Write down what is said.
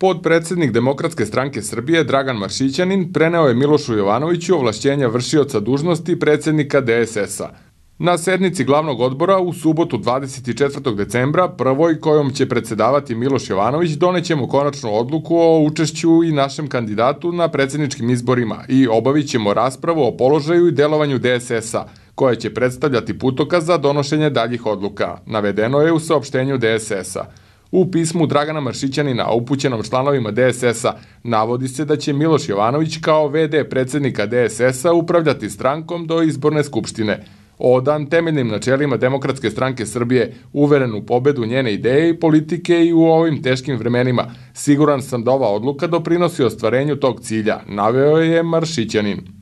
Podpredsednik Demokratske stranke Srbije Dragan Maršićanin preneo je Milošu Jovanoviću ovlašćenja vršioca dužnosti predsednika DSS-a. Na sednici glavnog odbora u subotu 24. decembra, prvoj kojom će predsedavati Miloš Jovanović, donećemo konačnu odluku o učešću i našem kandidatu na predsedničkim izborima i obavit ćemo raspravu o položaju i delovanju DSS-a, koja će predstavljati putoka za donošenje daljih odluka, navedeno je u saopštenju DSS-a. U pismu Dragana Maršićanina, upućenom članovima DSS-a, navodi se da će Miloš Jovanović kao VD predsednika DSS-a upravljati strankom do izborne skupštine. Odan temeljnim načelima Demokratske stranke Srbije, uveren u pobedu njene ideje i politike i u ovim teškim vremenima, siguran sam da ova odluka doprinosi ostvarenju tog cilja, naveo je Maršićanin.